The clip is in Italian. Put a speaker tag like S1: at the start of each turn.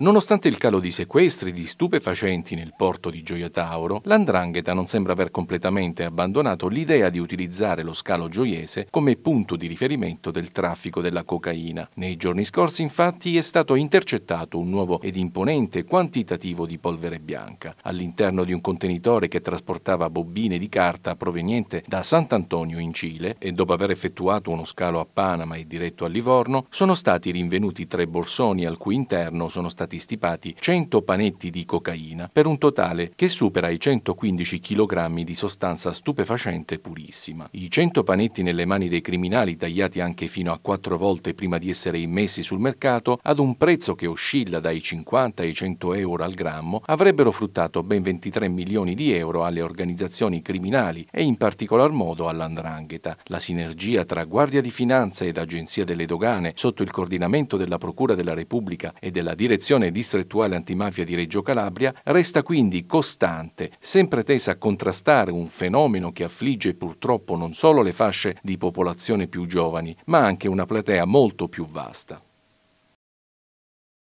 S1: Nonostante il calo di sequestri di stupefacenti nel porto di Gioia Tauro, l'Andrangheta non sembra aver completamente abbandonato l'idea di utilizzare lo scalo gioiese come punto di riferimento del traffico della cocaina. Nei giorni scorsi, infatti, è stato intercettato un nuovo ed imponente quantitativo di polvere bianca all'interno di un contenitore che trasportava bobine di carta proveniente da Sant'Antonio in Cile e dopo aver effettuato uno scalo a Panama e diretto a Livorno, sono stati rinvenuti tre borsoni al cui interno sono stati stati stipati 100 panetti di cocaina per un totale che supera i 115 kg di sostanza stupefacente purissima. I 100 panetti nelle mani dei criminali tagliati anche fino a 4 volte prima di essere immessi sul mercato ad un prezzo che oscilla dai 50 ai 100 euro al grammo avrebbero fruttato ben 23 milioni di euro alle organizzazioni criminali e in particolar modo all'andrangheta. La sinergia tra Guardia di Finanza ed Agenzia delle Dogane sotto il coordinamento della Procura della Repubblica e della Direzione Direzione distrettuale antimafia di Reggio Calabria resta quindi costante, sempre tesa a contrastare un fenomeno che affligge purtroppo non solo le fasce di popolazione più giovani, ma anche una platea molto più vasta.